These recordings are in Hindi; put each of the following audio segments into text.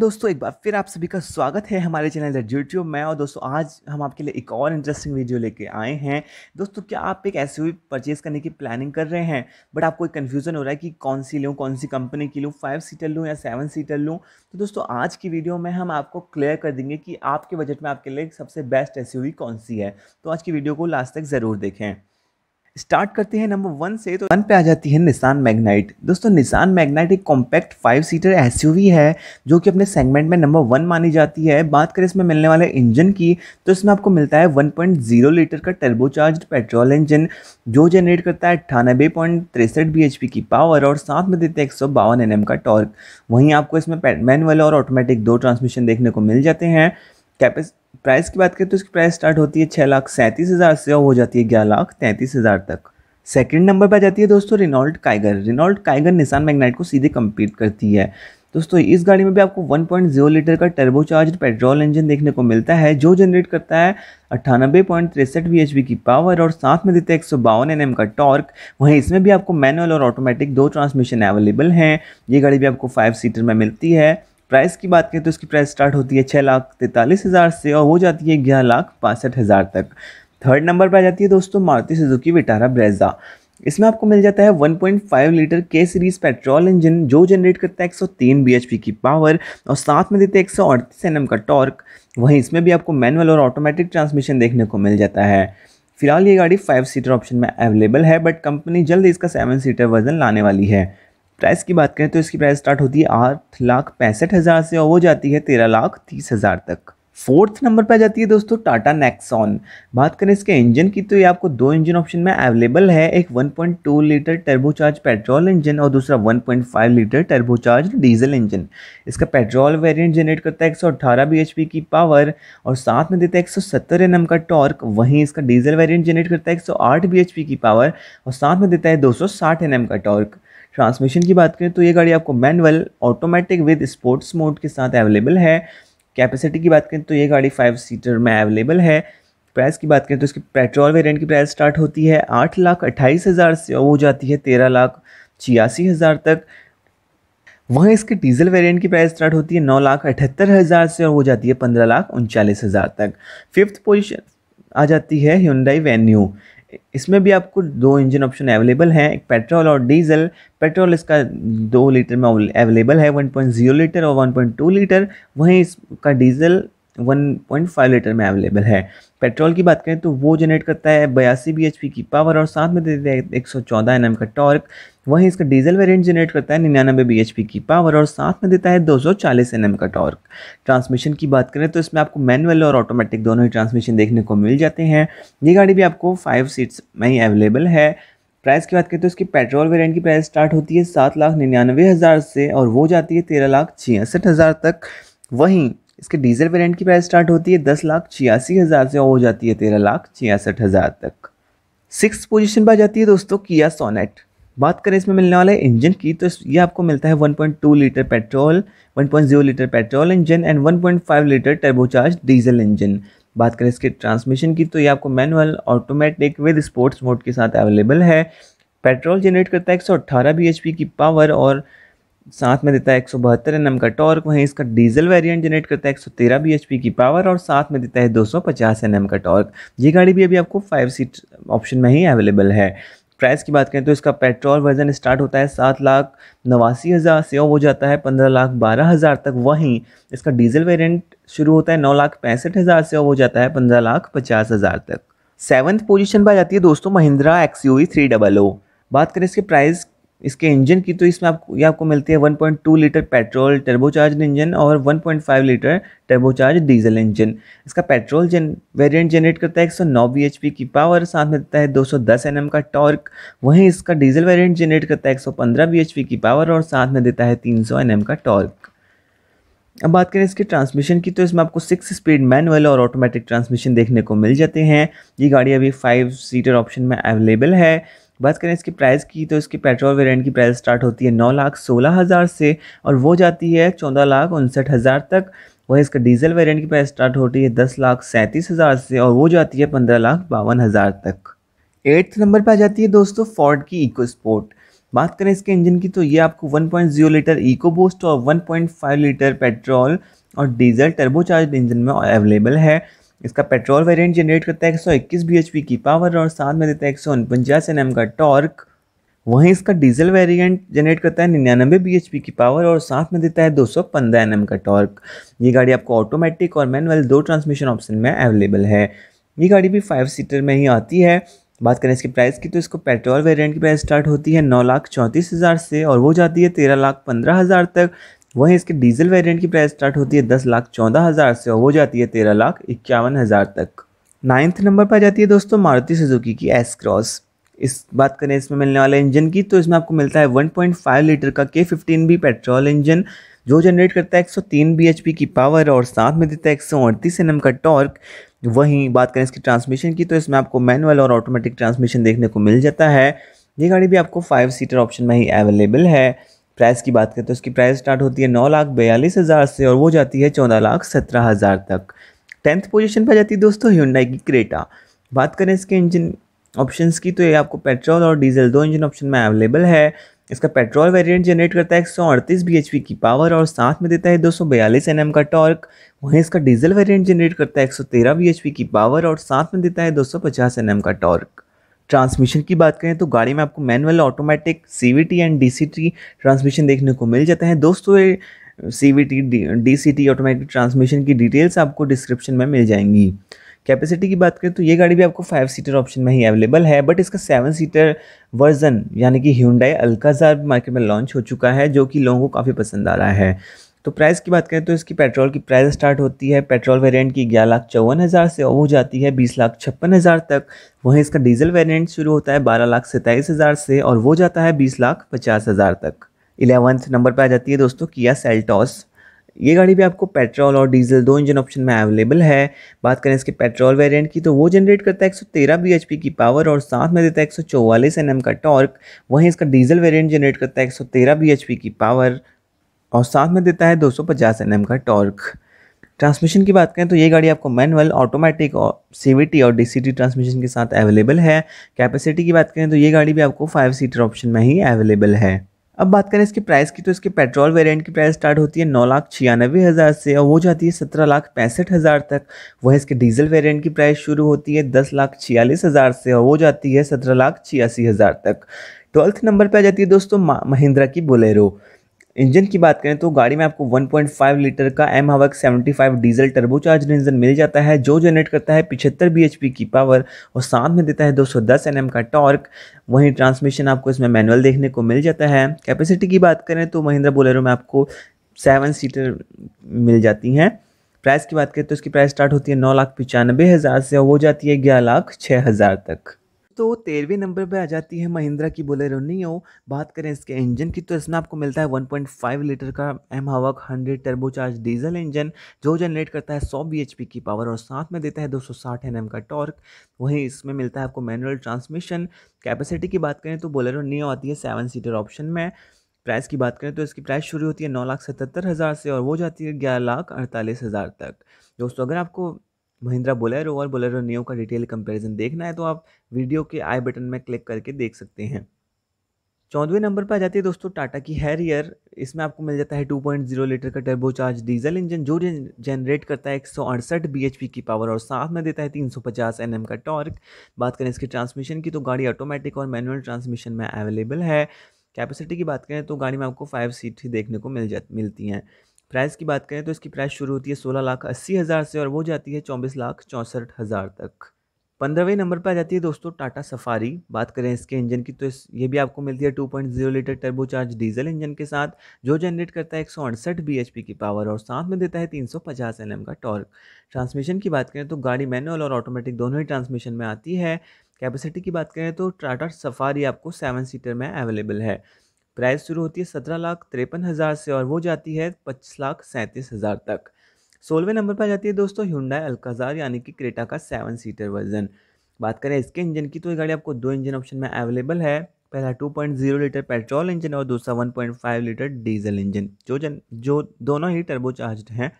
दोस्तों एक बार फिर आप सभी का स्वागत है हमारे चैनल यूट्यूब में और दोस्तों आज हम आपके लिए एक और इंटरेस्टिंग वीडियो लेके आए हैं दोस्तों क्या आप एक एस परचेज़ करने की प्लानिंग कर रहे हैं बट आपको एक कन्फ्यूज़न हो रहा है कि कौन सी लूँ कौन सी कंपनी की लूँ फाइव सीटर लूँ या सेवन सीटर लूँ तो दोस्तों आज की वीडियो में हम आपको क्लियर कर देंगे कि आपके बजट में आपके लिए सबसे बेस्ट एस कौन सी है तो आज की वीडियो को लास्ट तक ज़रूर देखें स्टार्ट करते हैं नंबर वन से तो वन पे आ जाती है निसान मैग्नाइट दोस्तों निसान मैग्नाइट एक कॉम्पैक्ट फाइव सीटर एसयूवी है जो कि अपने सेगमेंट में नंबर वन मानी जाती है बात करें इसमें मिलने वाले इंजन की तो इसमें आपको मिलता है 1.0 लीटर का टर्बोचार्ज पेट्रोल इंजन जो जनरेट करता है अट्ठानबे पॉइंट तिरसठ बी एच पी की पावर और साथ में देते हैं एक सौ बावन एन एम का टॉर्क वहीं आपको इसमें मैनुअल और ऑटोमेटिक दो ट्रांसमिशन देखने को मिल जाते हैं कैपेस प्राइस की बात करें तो इसकी प्राइस स्टार्ट होती है छः लाख सैंतीस हज़ार से और हो जाती है ग्यारह लाख तैंतीस हज़ार तक सेकंड नंबर पर आ जाती है दोस्तों Renault Kiger Renault Kiger Nissan Magnite को सीधे कम्पीट करती है दोस्तों इस गाड़ी में भी आपको 1.0 लीटर का टर्बोचार्ज पेट्रोल इंजन देखने को मिलता है जो जनरेट करता है अट्ठानबे पॉइंट तिरसठ बी की पावर और साथ में देते हैं एक सौ बावन एन एम का टॉर्क वहीं इसमें भी आपको मैनुअल और ऑटोमेटिक दो ट्रांसमिशन अवेलेबल हैं ये गाड़ी भी आपको फाइव सीटर में मिलती है प्राइस की बात करें तो इसकी प्राइस स्टार्ट होती है छः लाख तैंतालीस हज़ार से और हो जाती है ग्यारह लाख पासठ हज़ार तक थर्ड नंबर पर आ जाती है दोस्तों मारुति सुजुकी विटारा ब्रेजा इसमें आपको मिल जाता है 1.5 litre K series petrol engine जो जनरेट करता है 103 सौ की पावर और साथ में देते हैं एक सौ का टॉर्क वहीं इसमें भी आपको मैनुअल और ऑटोमेटिक ट्रांसमिशन देखने को मिल जाता है फिलहाल ये गाड़ी फाइव सीटर ऑप्शन में अवेलेबल है बट कंपनी जल्द इसका सेवन सीटर वर्जन लाने वाली है प्राइस की बात करें तो इसकी प्राइस स्टार्ट होती है आठ लाख पैंसठ हज़ार से और वो जाती है तेरह लाख तीस हज़ार तक फोर्थ नंबर पर आ जाती है दोस्तों टाटा नेक्सॉन बात करें इसके इंजन की तो ये आपको दो इंजन ऑप्शन में अवेलेबल है एक 1.2 लीटर टर्बोचार्ज पेट्रोल इंजन और दूसरा 1.5 लीटर टर्बोचार्ज डीजल इंजन इसका पेट्रोल वेरिएंट जनरेट करता है 118 bhp की पावर और साथ में देता है एक सौ सत्तर का टॉर्क वहीं इसका डीजल वेरियंट जनरेट करता है 108 bhp की पावर और साथ में देता है 260 एनएम का टॉर्क ट्रांसमिशन की बात करें तो ये गाड़ी आपको manual automatic with sports mode के साथ अवेलेबल है कैपेसिटी की बात करें तो ये गाड़ी फाइव सीटर में अवेलेबल है प्राइस की बात करें तो इसकी पेट्रोल वेरिएंट की प्राइस स्टार्ट होती है आठ लाख अट्ठाईस हज़ार से और हो जाती है तेरह लाख छियासी हज़ार तक वहीं इसके डीजल वेरिएंट की प्राइस स्टार्ट होती है नौ लाख अठहत्तर हज़ार से और हो जाती है पंद्रह लाख उनचालीस हज़ार तक फिफ्थ पोजीशन आ जाती है ह्यूनडाई वेन्यू इसमें भी आपको दो इंजन ऑप्शन अवेलेबल हैं एक पेट्रोल और डीजल पेट्रोल इसका दो लीटर में अवेलेबल है 1.0 लीटर और 1.2 लीटर वहीं इसका डीजल 1.5 लीटर में अवेलेबल है पेट्रोल की बात करें तो वो जनरेट करता है बयासी बी की पावर और साथ में देता है एक सौ का टॉर्क वहीं इसका डीजल वेरिएंट जनरेट करता है निन्यानबे बी की पावर और साथ में देता है 240 सौ का टॉर्क ट्रांसमिशन की बात करें तो इसमें आपको मैनुअल और ऑटोमेटिक दोनों ही ट्रांसमिशन देखने को मिल जाते हैं ये गाड़ी भी आपको फाइव सीट्स में ही अवेलेबल है प्राइस की बात करें तो इसकी पेट्रोल वेरिएंट की प्राइस स्टार्ट होती है सात लाख निन्यानवे हज़ार से और वो जाती है तेरह लाख छियासठ हज़ार तक वहीं इसके डीजल वेरिएंट की प्राइस स्टार्ट होती है दस लाख छियासी हज़ार से और हो जाती है तेरह लाख छियासठ हज़ार तक सिक्स पोजीशन पर आ जाती है दोस्तों किया सोनेट बात करें इसमें मिलने वाले इंजन की तो ये आपको मिलता है 1.2 litre petrol 1.0 litre petrol engine and 1.5 litre turbocharge diesel engine बात करें इसके ट्रांसमिशन की तो ये आपको manual automatic with sports mode के साथ अवेलेबल है पेट्रोल जनरेट करता है 118 पी की पावर और साथ में देता है एक सौ बहत्तर एन का टॉर्क वहीं इसका डीजल वेरिएंट जनरेट करता है एक सौ तेरह बी एच पी की पावर और साथ में देता है दो सौ पचास एन का टॉर्क ये गाड़ी भी अभी आपको फाइव सीट ऑप्शन में ही अवेलेबल है प्राइस की बात करें तो इसका पेट्रोल वर्जन स्टार्ट होता है सात लाख नवासी हज़ार से हो जाता है पंद्रह लाख बारह हज़ार तक वहीं इसका डीजल वेरिएंट शुरू होता है नौ लाख पैंसठ हज़ार से हो जाता है पंद्रह लाख पचास हज़ार तक सेवन्थ पोजीशन पर आ जाती है दोस्तों Mahindra X U three double O बात करें इसके प्राइस इसके इंजन की तो इसमें आपको ये आपको मिलती है 1.2 लीटर पेट्रोल टर्बोचार्ज इंजन और 1.5 लीटर टर्बोचार्ज डीजल इंजन इसका पेट्रोल जन वेरिएंट जनरेट करता है 109 bhp की पावर साथ में देता है 210 सौ का टॉर्क वहीं इसका डीजल वेरिएंट जनरेट करता है 115 bhp की पावर और साथ में देता है तीन सौ का टॉर्क अब बात करें इसके ट्रांसमिशन की तो इसमें आपको सिक्स स्पीड मैनुअल और ऑटोमेटिक ट्रांसमिशन देखने को मिल जाते हैं ये गाड़ी अभी फाइव सीटर ऑप्शन में अवेलेबल है बात करें इसकी प्राइस की तो इसकी पेट्रोल वेरिएंट की प्राइस स्टार्ट होती है नौ लाख सोलह हज़ार से और वो जाती है चौदह लाख उनसठ हज़ार तक वहीं इसका डीजल वेरिएंट की प्राइस स्टार्ट होती है दस लाख सैंतीस हज़ार से और वो जाती है पंद्रह लाख बावन हज़ार तक एट्थ नंबर पर आ जाती है दोस्तों फोर्ड की इको स्पोर्ट बात करें इसके इंजन की तो ये आपको जीरो लीटर इको बूस्ट और फाइव लीटर पेट्रोल और डीजल टर्बोचार्ज इंजन में अवेलेबल है इसका पेट्रोल वेरिएंट जनरेट करता है एक सौ इक्कीस बी एच पी की पावर और साथ में देता है एक सौ एन एम का टॉर्क वहीं इसका डीजल वेरिएंट जनरेट करता है निन्यानबे बी एच पी की पावर और साथ में देता है दो सौ पंद्रह एन एम का टॉर्क ये गाड़ी आपको ऑटोमेटिक और मैनुअल दो ट्रांसमिशन ऑप्शन में अवेलेबल है ये गाड़ी भी फाइव सीटर में ही आती है बात करें इसकी प्राइस की तो इसको पेट्रोल वेरिएंट की प्राइस स्टार्ट होती है नौ लाख चौंतीस हज़ार से और वो जाती है तेरह लाख पंद्रह हज़ार तक वहीं इसके डीजल वेरिएंट की प्राइस स्टार्ट होती है दस लाख चौदह हज़ार से और हो जाती है तेरह लाख इक्यावन हज़ार तक नाइन्थ नंबर पर आ जाती है दोस्तों मारुति सुजुकी की एस क्रॉस इस बात करें इसमें मिलने वाले इंजन की तो इसमें आपको मिलता है 1.5 लीटर का K fifteen B petrol engine जो जनरेट करता है 103 पी की पावर और साथ में देता है एक सौ का टॉर्क वहीं बात करें इसकी ट्रांसमिशन की तो इसमें आपको मैनुअल और ऑटोमेटिक ट्रांसमिशन देखने को मिल जाता है ये गाड़ी भी आपको फाइव सीटर ऑप्शन में ही अवेलेबल है प्राइस की बात करें तो उसकी प्राइस स्टार्ट होती है नौ लाख बयालीस हज़ार से और वो जाती है चौदह लाख सत्रह हज़ार तक टेंथ पोजीशन पर जाती है दोस्तों ह्यूंडई की क्रेटा बात करें इसके इंजन ऑप्शंस की तो ये आपको पेट्रोल और डीजल दो इंजन ऑप्शन में अवेलेबल है इसका पेट्रोल वेरिएंट जनरेट करता है एक सौ अड़तीस बी एच पी की पावर और साथ में देता है दो सौ बयालीस एन एम का टॉर्क वहीं इसका डीजल वेरिएंट जनरेट करता है एक सौ तेरह बी एच पी की पावर और साथ में देता है दो सौ पचास एन एम का टॉर्क ट्रांसमिशन की बात करें तो गाड़ी में आपको manual automatic C and D transmission देखने को मिल जाता है दोस्तों ये C V T D C T automatic transmission की डिटेल्स आपको डिस्क्रिप्शन में मिल जाएंगी कैपेसिटी की बात करें तो ये गाड़ी भी आपको फाइव सीटर ऑप्शन में ही अवेलेबल है बट इसका सेवन सीटर वर्जन यानी कि ह्यूंडाई अल्काजार मार्केट में लॉन्च हो चुका है जो कि लोगों को काफ़ी पसंद आ रहा है तो प्राइस की बात करें तो इसकी पेट्रोल की प्राइस स्टार्ट होती है पेट्रोल वेरिएंट की ग्यारह लाख चौवन हज़ार से और हो जाती है बीस लाख छप्पन हज़ार तक वहीं इसका डीजल वेरिएंट शुरू होता है बारह लाख सत्ताईस हज़ार से और वो जाता है बीस लाख पचास हज़ार तक इलेवंथ नंबर पर आ जाती है दोस्तों किया सेल्टॉस ये गाड़ी भी आपको पेट्रोल और डीजल दो इंजन ऑप्शन में अवेलेबल है बात करें इसके पेट्रोल वेरिएंट की तो वो जनरेट करता है 113 सौ की पावर और साथ में देता है 144 सौ का टॉर्क वहीं इसका डीजल वेरिएंट जनरेट करता है 113 सौ की पावर और साथ में देता है 250 एम का टॉर्क ट्रांसमिशन की बात करें तो ये गाड़ी आपको मैनुअल ऑटोमेटिक और सीवीटी और डीसीटी ट्रांसमिशन के साथ अवेलेबल है कैपेसिटी की बात करें तो ये गाड़ी भी आपको फाइव सीटर ऑप्शन में ही अवेलेबल है अब बात करें इसकी प्राइस की तो इसके पेट्रोल वेरिएंट की प्राइस स्टार्ट होती है नौ लाख छियानवे हज़ार से और वो जाती है सत्रह लाख पैंसठ हज़ार तक वह इसके डीजल वेरिएंट की प्राइस शुरू होती है दस लाख छियालीस हज़ार से और वो जाती है सत्रह लाख छियासी हज़ार तक ट्वेल्थ नंबर पर आ जाती है दोस्तों महिंद्रा की बोलेरो इंजन की बात करें तो गाड़ी में आपको 1.5 लीटर का M seventy five diesel turbocharge engine मिल जाता है जो जनरेट करता है पिछहत्तर बी की पावर और साथ में देता है 210 सौ का टॉर्क वहीं ट्रांसमिशन आपको इसमें मैनुअल देखने को मिल जाता है कैपेसिटी की बात करें तो महिंद्रा बोलेरो में आपको सेवन सीटर मिल जाती हैं प्राइस की बात करें तो इसकी प्राइस स्टार्ट होती है नौ लाख पचानबे हज़ार से हो जाती है ग्यारह लाख छः हज़ार तक दोस्तों तेरहवें नंबर पर आ जाती है महिंद्रा की बोलेरो नियो बात करें इसके इंजन की तो इसमें आपको मिलता है 1.5 लीटर का mHawk hundred turbocharge diesel engine जो जनरेट करता है 100 बी की पावर और साथ में देता है 260 सौ का टॉर्क वहीं इसमें मिलता है आपको मैनुअल ट्रांसमिशन कैपेसिटी की बात करें तो बोलेरो नियो आती है सेवन सीटर ऑप्शन में प्राइस की बात करें तो इसकी प्राइस शुरू होती है नौ लाख सतहत्तर हज़ार से और वो जाती है ग्यारह लाख अड़तालीस हज़ार तक दोस्तों अगर आपको महिंद्रा बोलेरो और बोलेरो नियो का डिटेल कंपैरिजन देखना है तो आप वीडियो के आई बटन में क्लिक करके देख सकते हैं चौदहवें नंबर पर आ जाती है दोस्तों टाटा की हैरियर इसमें आपको मिल जाता है 2.0 लीटर का टर्बोचार्ज डीजल इंजन जो जनरेट करता है एक सौ अड़सठ बी एच पी की पावर और साथ में देता है 350 एम का टॉर्क बात करें इसके ट्रांसमिशन की तो गाड़ी ऑटोमेटिक और मैनुअल ट्रांसमिशन में अवेलेबल है कैपेसिटी की बात करें तो गाड़ी में आपको फाइव सीट ही देखने को मिल जा मिलती हैं प्राइस की बात करें तो इसकी प्राइस शुरू होती है सोलह लाख अस्सी हज़ार से और वो जाती है चौबीस लाख चौंसठ हज़ार तक पंद्रहवें नंबर पर आ जाती है दोस्तों टाटा सफारी बात करें इसके इंजन की तो इस ये भी आपको मिलती है two point zero litre turbocharge diesel engine के साथ जो जनरेट करता है एक सौ अड़सठ बी एच पी की पावर और साथ में देता है तीन सौ पचास एन एम का टॉर्क ट्रांसमिशन की बात करें तो गाड़ी मैनुअल और ऑटोमेटिक दोनों ही ट्रांसमिशन में आती है कैपेसिटी की बात करें तो टाटा सफारी आपको सेवन सीटर में अवेलेबल है प्राइस शुरू होती है सत्रह लाख तिरपन हज़ार से और वो जाती है पच्चीस लाख सैंतीस हज़ार तक सोलहवें नंबर पर आ जाती है दोस्तों हिंडा अल्काजार यानी कि क्रेटा का सेवन सीटर वर्जन बात करें इसके इंजन की तो ये गाड़ी आपको दो इंजन ऑप्शन में अवेलेबल है पहला 2.0 लीटर पेट्रोल इंजन और दूसरा 1.5 लीटर डीजल इंजन जो जन जो दोनों ही टर्बोचार्ज हैं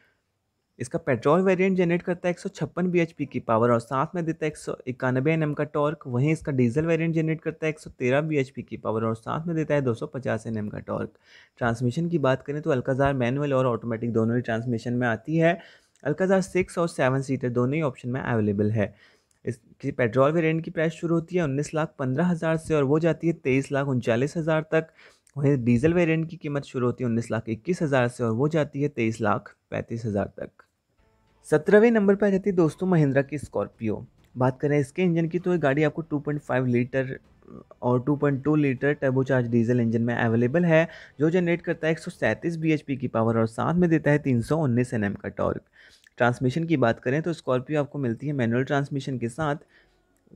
इसका पेट्रोल वेरिएंट जनरेट करता है एक सौ छप्पन बी की पावर और साथ में देता है एक सौ इक्यानबे एन का टॉर्क वहीं इसका डीजल वेरिएंट जनरेट करता है एक सौ तेरह बी की पावर और साथ में देता है दो सौ पचास एन का टॉर्क ट्रांसमिशन की बात करें तो अल्काजार मैनुअल और ऑटोमेटिक दोनों ही ट्रांसमिशन में आती है अल्काजार सिक्स और सेवन सीटर दोनों ही ऑप्शन में अवेलेबल है इसकी पेट्रोल वेरियंट की प्राइस शुरू होती है उन्नीस लाख पंद्रह हज़ार से और वो जाती है तेईस लाख उनचालीस हज़ार तक वहीं डीजल वेरिएंट की कीमत शुरू होती है उन्नीस लाख इक्कीस हज़ार से और वो जाती है तेईस लाख पैंतीस हज़ार तक सत्रहवें नंबर पर आ जाती है दोस्तों महिंद्रा की स्कॉर्पियो बात करें इसके इंजन की तो ये गाड़ी आपको 2.5 लीटर और 2.2 लीटर टर्बोचार्ज डीजल इंजन में अवेलेबल है जो जनरेट करता है एक सौ की पावर और साथ में देता है तीन सौ का टॉर्क ट्रांसमिशन की बात करें तो स्कॉर्पियो आपको मिलती है मैनुअल ट्रांसमिशन के साथ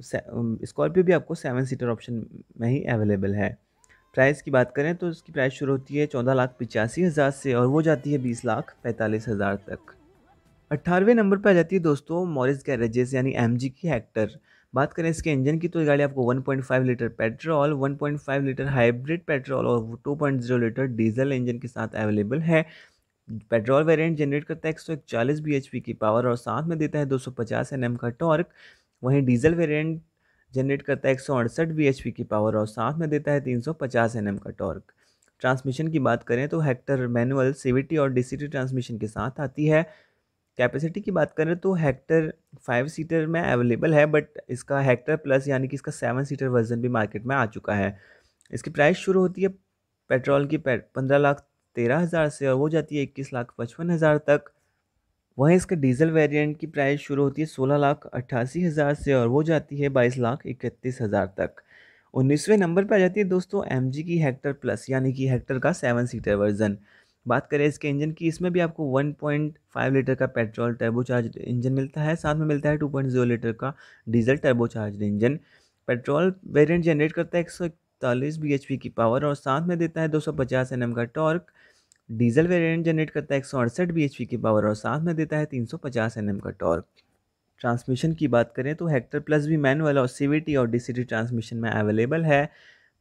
स्कॉर्पियो भी आपको सेवन सीटर ऑप्शन में ही अवेलेबल है प्राइस की बात करें तो इसकी प्राइस शुरू होती है चौदह लाख पिचासी हज़ार से और वो जाती है बीस लाख पैंतालीस हज़ार तक अट्ठारहवें नंबर पर आ जाती है दोस्तों मॉरिस गैरेजेस यानी एम की हैक्टर बात करें इसके इंजन की तो ये गाड़ी आपको 1.5 litre petrol 1.5 litre hybrid petrol और 2.0 लीटर डीजल इंजन के साथ अवेलेबल है पेट्रोल वेरिएंट जनरेट करता है एक सौ इकचालीस बी एच पी की पावर और साथ में देता है दो सौ पचास एन एम का टॉर्क वहीं डीजल वेरिएंट जनरेट करता है एक सौ अड़सठ बी एच पी की पावर और साथ में देता है तीन सौ पचास एन एम का टॉर्क ट्रांसमिशन की बात करें तो हैक्टर मैनुअल सीवीटी और डीसीटी ट्रांसमिशन के साथ आती है कैपेसिटी की बात करें तो हेक्टर फाइव सीटर में अवेलेबल है बट इसका हेक्टर प्लस यानी कि इसका सेवन सीटर वर्जन भी मार्केट में आ चुका है इसकी प्राइस शुरू होती है पेट्रोल की पंद्रह लाख तेरह हज़ार से और वो जाती है इक्कीस लाख पचपन हज़ार तक वहीं इसके डीजल वेरिएंट की प्राइस शुरू होती है सोलह लाख अट्ठासी हज़ार से और वो जाती है बाईस लाख इकतीस हज़ार तक उन्नीसवें नंबर पर आ जाती है दोस्तों एम की हेक्टर प्लस यानी कि हेक्टर का सेवन सीटर वर्जन बात करें इसके इंजन की इसमें भी आपको 1.5 लीटर का पेट्रोल टर्बोचार्ज इंजन मिलता है साथ में मिलता है 2.0 लीटर का diesel turbocharge engine petrol variant generate करता है एक सौ इकतालीस बी एच पी की पावर और साथ में देता है दो सौ पचास एन एम का टॉर्क डीजल वेरिएंट जनरेट करता है एक सौ अड़सठ बी एच पी की पावर और साथ में देता है तीन सौ पचास एन एम का टॉर्क ट्रांसमिशन की बात करें तो हेक्टर प्लस भी मैनुअल और सी और डी ट्रांसमिशन में अवेलेबल है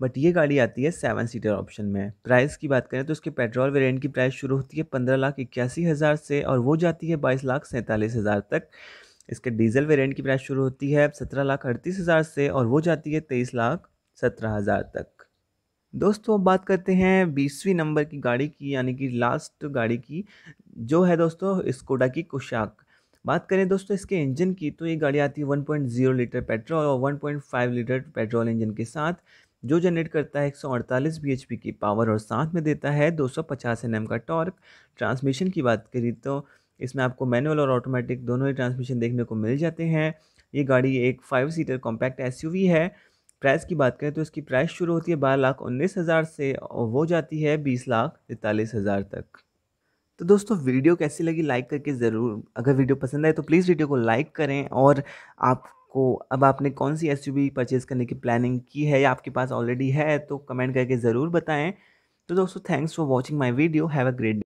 बट ये गाड़ी आती है सेवन सीटर ऑप्शन में प्राइस की बात करें तो उसके पेट्रोल वेरिएंट की प्राइस शुरू होती है पंद्रह लाख इक्यासी हज़ार से और वो जाती है बाईस लाख सैंतालीस हज़ार तक इसके डीजल वेरिएंट की प्राइस शुरू होती है सत्रह लाख अड़तीस हज़ार से और वो जाती है तेईस लाख सत्रह हज़ार तक दोस्तों अब बात करते हैं बीसवीं नंबर की गाड़ी की यानी कि लास्ट गाड़ी की जो है दोस्तों स्कोडा की कुशाक बात करें दोस्तों इसके इंजन की तो ये गाड़ी आती है 1.0 लीटर पेट्रोल और 1.5 लीटर पेट्रोल इंजन के साथ जो जनरेट करता है 148 bhp की पावर और साथ में देता है 250 Nm का टॉर्क ट्रांसमिशन की बात करी तो इसमें आपको मैनुअल और ऑटोमेटिक दोनों ही ट्रांसमिशन देखने को मिल जाते हैं ये गाड़ी एक फाइव सीटर कॉम्पैक्ट एस है प्राइस की बात करें तो इसकी प्राइस शुरू होती है बारह लाख उन्नीस हज़ार से और वो जाती है बीस लाख तैंतालीस हज़ार तक तो दोस्तों वीडियो कैसी लगी लाइक करके ज़रूर अगर वीडियो पसंद आए तो प्लीज़ वीडियो को लाइक करें और आप को अब आपने कौन सी एस परचेज़ करने की प्लानिंग की है या आपके पास ऑलरेडी है तो कमेंट करके ज़रूर बताएं तो दोस्तों thanks for watching my video have a great